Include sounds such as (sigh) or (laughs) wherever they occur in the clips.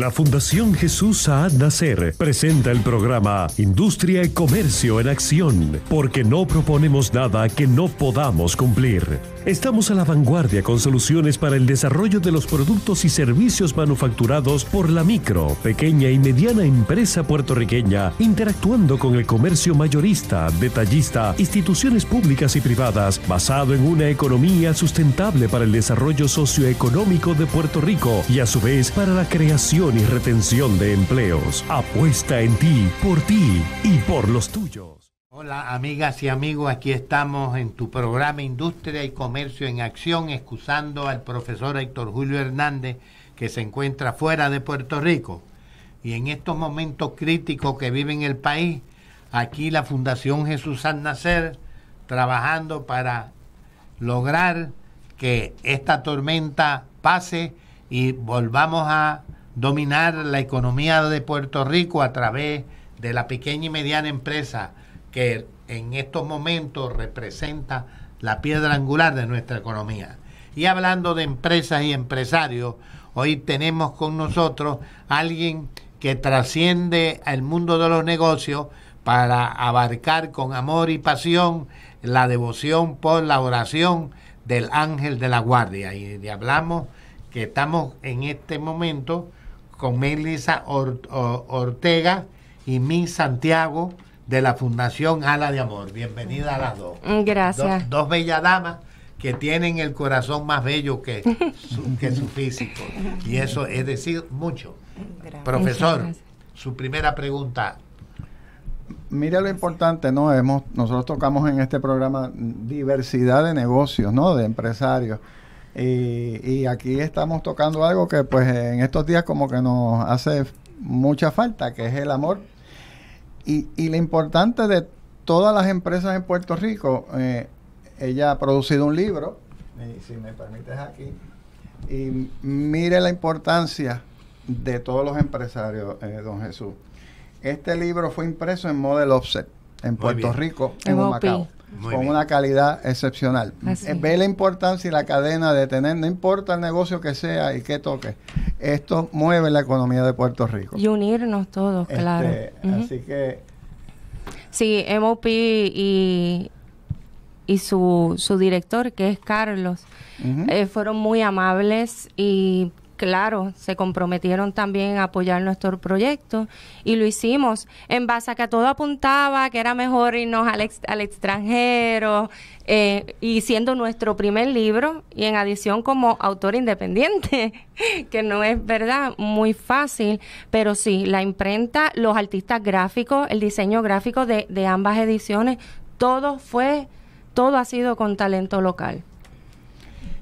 La Fundación Jesús a Nacer presenta el programa Industria y Comercio en Acción, porque no proponemos nada que no podamos cumplir. Estamos a la vanguardia con soluciones para el desarrollo de los productos y servicios manufacturados por la micro, pequeña y mediana empresa puertorriqueña, interactuando con el comercio mayorista, detallista, instituciones públicas y privadas, basado en una economía sustentable para el desarrollo socioeconómico de Puerto Rico y a su vez para la creación y retención de empleos. Apuesta en ti, por ti y por los tuyos. Hola amigas y amigos, aquí estamos en tu programa Industria y Comercio en Acción, excusando al profesor Héctor Julio Hernández que se encuentra fuera de Puerto Rico. Y en estos momentos críticos que vive en el país, aquí la Fundación Jesús San Nacer trabajando para lograr que esta tormenta pase y volvamos a dominar la economía de Puerto Rico a través de la pequeña y mediana empresa que en estos momentos representa la piedra angular de nuestra economía. Y hablando de empresas y empresarios, hoy tenemos con nosotros a alguien que trasciende al mundo de los negocios para abarcar con amor y pasión la devoción por la oración del ángel de la guardia. Y hablamos que estamos en este momento con Melissa Ortega y Min Santiago de la Fundación Ala de Amor. Bienvenida a las dos. Mm, gracias. dos, bellas damas que tienen el corazón más bello que su, físico. Y eso es decir mucho. Profesor, su primera pregunta. Mira lo importante, ¿no? Hemos, nosotros tocamos en este programa diversidad de negocios, ¿no? De empresarios. Y, aquí estamos tocando algo que pues en estos días como que nos hace mucha falta, que es el amor. Y, y lo importante de todas las empresas en Puerto Rico, eh, ella ha producido un libro, y si me permites aquí, y mire la importancia de todos los empresarios, eh, don Jesús. Este libro fue impreso en Model Offset, en Puerto Rico, en Macao con una calidad excepcional. Eh, ve la importancia y la cadena de tener, no importa el negocio que sea y qué toque, esto mueve la economía de Puerto Rico. Y unirnos todos, este, claro. Así que... Sí, MOP y, su, su director, que es Carlos, eh, fueron muy amables y claro se comprometieron también a apoyar nuestro proyecto y lo hicimos en base a que todo apuntaba que era mejor irnos al, extranjero eh, y siendo nuestro primer libro y en adición como autor independiente, (laughs) que no es verdad muy fácil, pero sí, la imprenta, los artistas gráficos, el diseño gráfico de, de ambas ediciones, todo fue, todo ha sido con talento local.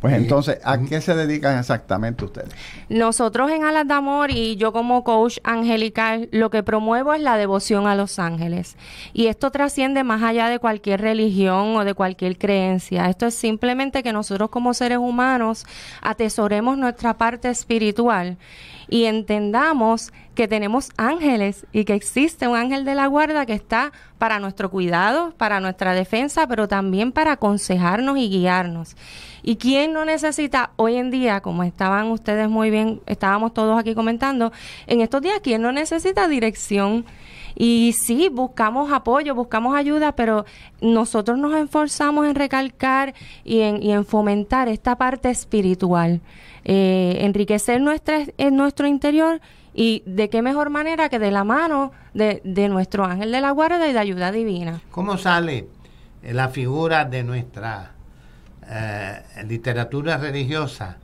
Pues entonces, ¿a qué se dedican exactamente ustedes? Nosotros en Alas de Amor y yo como coach angelical, lo que promuevo es la devoción a los ángeles. Y esto trasciende más allá de cualquier religión o de cualquier creencia. Esto es simplemente que nosotros como seres humanos atesoremos nuestra parte espiritual y entendamos que tenemos ángeles y que existe un ángel de la guarda que está para nuestro cuidado, para nuestra defensa, pero también para aconsejarnos y guiarnos. ¿Y quién no necesita hoy en día, como estaban ustedes muy bien, estábamos todos aquí comentando, en estos días, quién no necesita dirección? Y sí, buscamos apoyo, buscamos ayuda, pero nosotros nos esforzamos en recalcar y en, fomentar esta parte espiritual, eh, enriquecer nuestra, en nuestro interior y de qué mejor manera que de la mano de, nuestro ángel de la guarda y de ayuda divina. ¿Cómo sale eh, la figura de nuestra eh, literatura religiosa?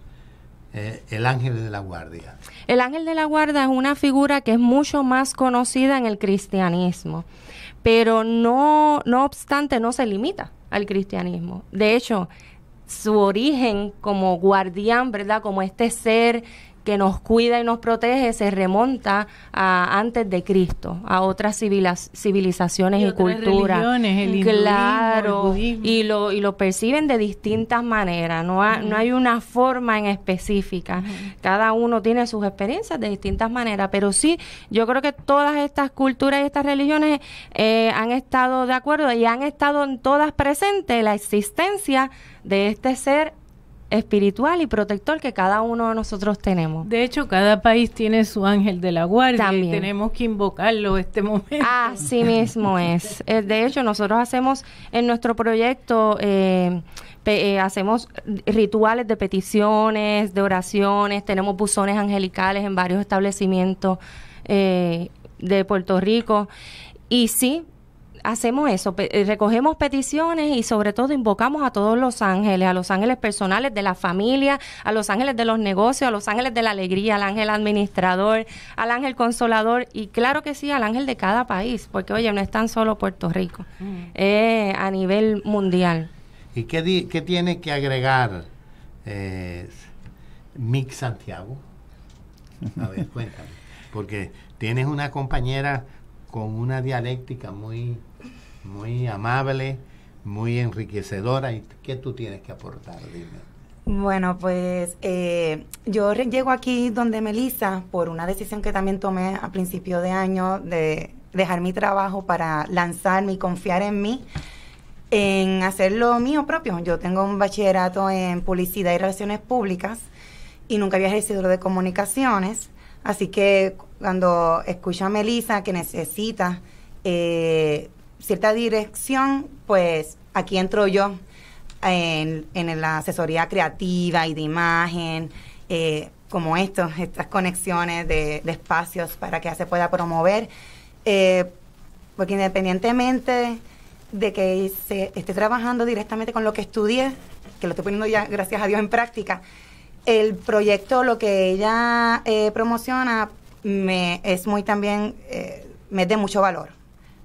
Eh, el ángel de la guardia. El ángel de la guardia es una figura que es mucho más conocida en el cristianismo, pero no, no obstante no se limita al cristianismo. De hecho, su origen como guardián, ¿verdad? Como este ser que nos cuida y nos protege se remonta a antes de Cristo, a otras civilizaciones y, culturas. claro, y lo y lo perciben de distintas maneras, no, no hay una forma en específica. Cada uno tiene sus experiencias de distintas maneras, pero sí, yo creo que todas estas culturas y estas religiones eh, han estado de acuerdo y han estado en todas presentes la existencia de este ser espiritual y protector que cada uno de nosotros tenemos. De hecho, cada país tiene su ángel de la guardia y tenemos que invocarlo este momento. Así mismo es. (laughs) Eh, de hecho, nosotros hacemos en nuestro proyecto eh, eh, hacemos rituales de peticiones, de oraciones, tenemos buzones angelicales en varios establecimientos de Puerto Rico y sí, hacemos eso, eh, recogemos peticiones y sobre todo invocamos a todos los ángeles, a los ángeles personales de la familia, a los ángeles de los negocios, a los ángeles de la alegría, al ángel administrador, al ángel consolador y claro que sí, al ángel de cada país, porque oye, no es tan solo Puerto Rico, mm. a nivel mundial. ¿Y qué, qué tiene que agregar eh, Santiago? A ver, (laughs) cuéntame. Porque tienes una compañera con una dialéctica muy muy amable, muy enriquecedora. ¿Y qué tú tienes que aportar? Dime. Bueno, pues eh, yo llego aquí donde Melissa por una decisión que también tomé a principio de año de dejar mi trabajo para lanzarme y confiar en mí, en hacer lo mío propio. Yo tengo un bachillerato en publicidad y relaciones públicas y nunca había ejercido de comunicaciones, así que cuando escucho a Melissa que necesita eh, cierta dirección, pues aquí entro yo en, la asesoría creativa y de imagen, eh, como estos, estas conexiones de, de, espacios para que se pueda promover. Eh, porque independientemente de que se esté trabajando directamente con lo que estudié, que lo estoy poniendo ya, gracias a Dios, en práctica, el proyecto, lo que ella eh, promociona, me es muy también, me es de mucho valor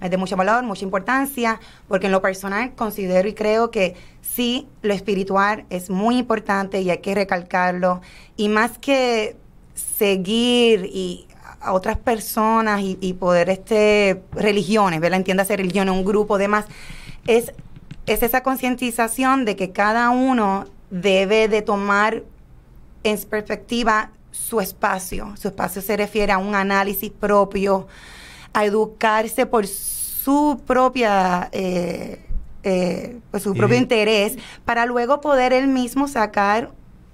es de mucho valor, mucha importancia, porque en lo personal considero y creo que sí, lo espiritual es muy importante y hay que recalcarlo. Y más que seguir y a otras personas y, poder este religiones, ¿verdad? Entiéndase religión, un grupo, demás, es, es esa concientización de que cada uno debe de tomar en perspectiva su espacio. Su espacio se refiere a un análisis propio, a educarse por su propia... Eh, eh, pues, su propio interés para luego poder él mismo sacar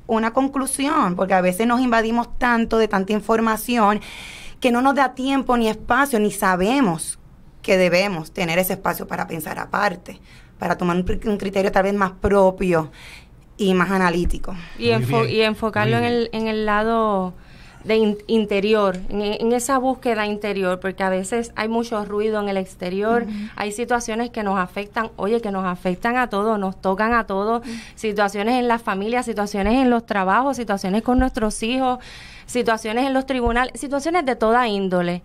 una conclusión, porque a veces nos invadimos tanto de tanta información que no nos da tiempo ni espacio, ni sabemos que debemos tener ese espacio para pensar aparte, para tomar un, criterio tal vez más propio y más analítico. Y, y enfocarlo en el, en el lado de interior, e, en, esa búsqueda interior, porque a veces hay mucho ruido en el exterior, hay situaciones que nos afectan, oye, que nos afectan a todos, nos tocan a todos, situaciones en la familia, situaciones en los trabajos, situaciones con nuestros hijos, situaciones en los tribunales, situaciones de toda índole.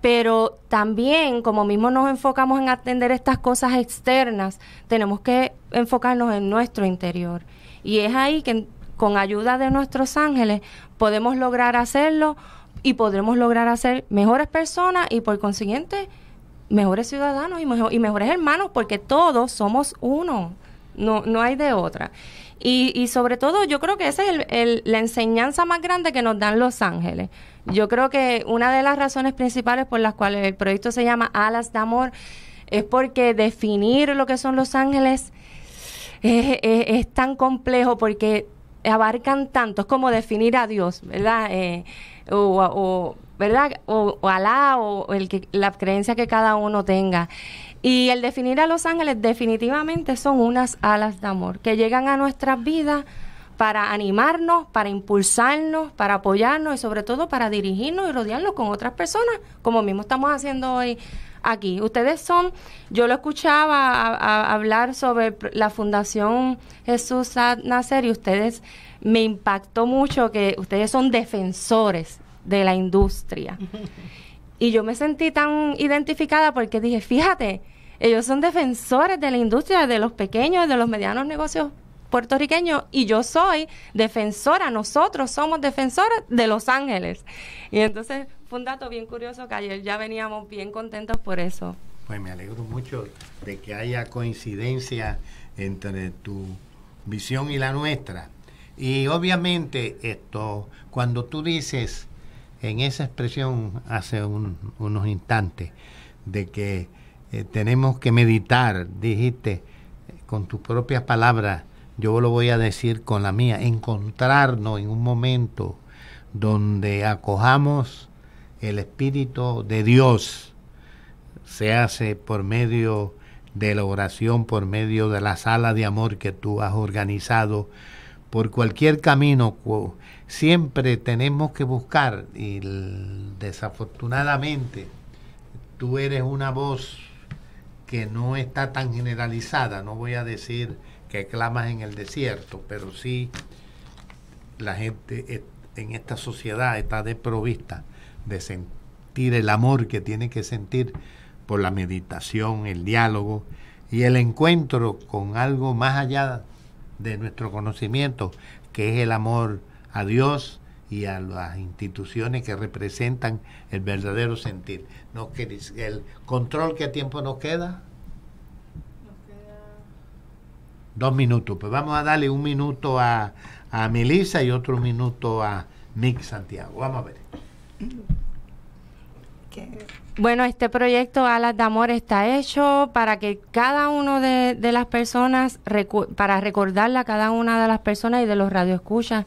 Pero también, como mismo nos enfocamos en atender estas cosas externas, tenemos que enfocarnos en nuestro interior. Y es ahí que con ayuda de nuestros ángeles podemos lograr hacerlo y podremos lograr hacer mejores personas y por consiguiente mejores ciudadanos y, mejores hermanos porque todos somos uno, no, no hay de otra. Y, sobre todo yo creo que esa es la enseñanza más grande que nos dan los ángeles. Yo creo que una de las razones principales por las cuales el proyecto se llama Alas de Amor es porque definir lo que son los ángeles es tan complejo porque abarcan tanto, es como definir a Dios, ¿verdad? Eh, o, ¿verdad? O, Alá, o el que, la creencia que cada uno tenga. Y el definir a los ángeles definitivamente son unas alas de amor que llegan a nuestras vidas para animarnos, para impulsarnos, para apoyarnos y sobre todo para dirigirnos y rodearnos con otras personas, como mismo estamos haciendo hoy aquí. Ustedes son, yo lo escuchaba hablar sobre la Fundación Jesús Nacer y ustedes me impactó mucho que ustedes son defensores de la industria. (laughs) Y yo me sentí tan identificada porque dije, fíjate, ellos son defensores de la industria, de los pequeños, de los medianos negocios puertorriqueños y yo soy defensora, nosotros somos defensores de Los Ángeles. Y entonces fue un dato bien curioso que ayer ya veníamos bien contentos por eso. Pues me alegro mucho de que haya coincidencia entre tu visión y la nuestra. Y obviamente esto, cuando tú dices en esa expresión hace unos instantes de que eh, tenemos que meditar, dijiste con tus propias palabras, yo lo voy a decir con la mía, encontrarnos en un momento donde acojamos el Espíritu de Dios se hace por medio de la oración, por medio de la sala de amor que tú has organizado, por cualquier camino. Siempre tenemos que buscar y desafortunadamente tú eres una voz que no está tan generalizada, no voy a decir que clamas en el desierto, pero sí la gente e, en esta sociedad está desprovista de sentir el amor que tiene que sentir por la meditación, el diálogo y el encuentro con algo más allá de nuestro conocimiento, que es el amor a Dios y a las instituciones que representan el verdadero sentir. no querés, el control, ¿qué tiempo nos queda? Dos minutos. Pues vamos a darle un minuto a, a Melissa y otro minuto a Nick Santiago. Vamos a ver. Bueno, este proyecto Alas de Amor está hecho para que cada una de, las personas, para recordarla a cada una de las personas y de los radioescuchas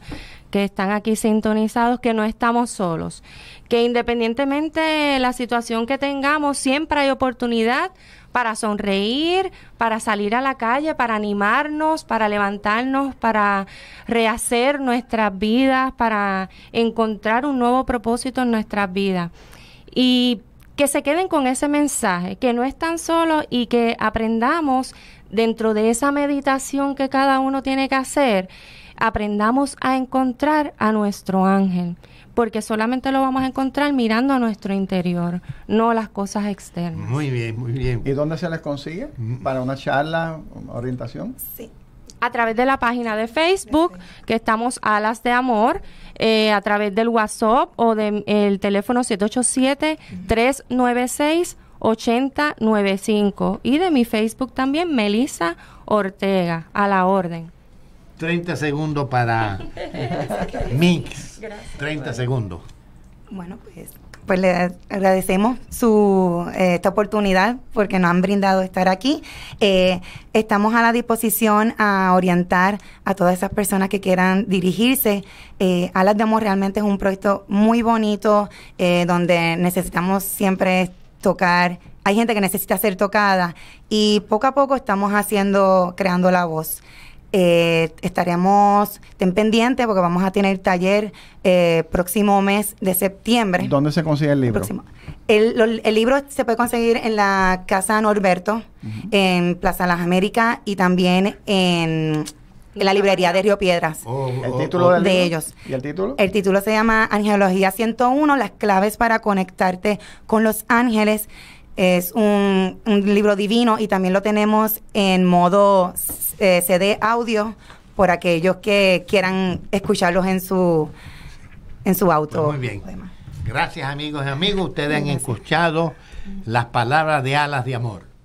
que están aquí sintonizados, que no estamos solos, que independientemente de la situación que tengamos, siempre hay oportunidad para sonreír, para salir a la calle, para animarnos, para levantarnos, para rehacer nuestras vidas, para encontrar un nuevo propósito en nuestras vidas. Y que se queden con ese mensaje, que no están solos y que aprendamos dentro de esa meditación que cada uno tiene que hacer, aprendamos a encontrar a nuestro ángel porque solamente lo vamos a encontrar mirando a nuestro interior, no las cosas externas. Muy bien, muy bien. ¿Y dónde se les consigue? Mm. ¿Para una charla, orientación? Sí a través de la página de Facebook, que estamos Alas de Amor, eh, a través del WhatsApp o del teléfono 787-396-8095. Y de mi Facebook también, Melissa Ortega, a la orden. 30 segundos para (laughs) Mix. 30 segundos. Bueno, pues, pues le agradecemos su, eh, esta oportunidad porque nos han brindado estar aquí. Eh, estamos a la disposición a orientar a todas esas personas que quieran dirigirse. a eh, Alas de realmente es un proyecto muy bonito donde necesitamos siempre tocar hay gente que necesita ser tocada y poco a poco estamos haciendo, creando la voz. Eh, estaremos, estén pendientes porque vamos a tener taller eh, próximo mes de septiembre. ¿Dónde se consigue el libro? El, libro se puede conseguir en la Casa Norberto, en Plaza Las Américas y también en la librería de Río Piedras. Oh, oh, ¿El oh, título de ellos. ¿Y el título? El título se llama Angelología 101, las claves para conectarte con los ángeles. Es un, un libro divino y también lo tenemos en modo eh, se dé audio por aquellos que quieran escucharlos en su, en su pues auto. muy bien. Gracias amigos y amigos, ustedes han escuchado las palabras de alas de amor.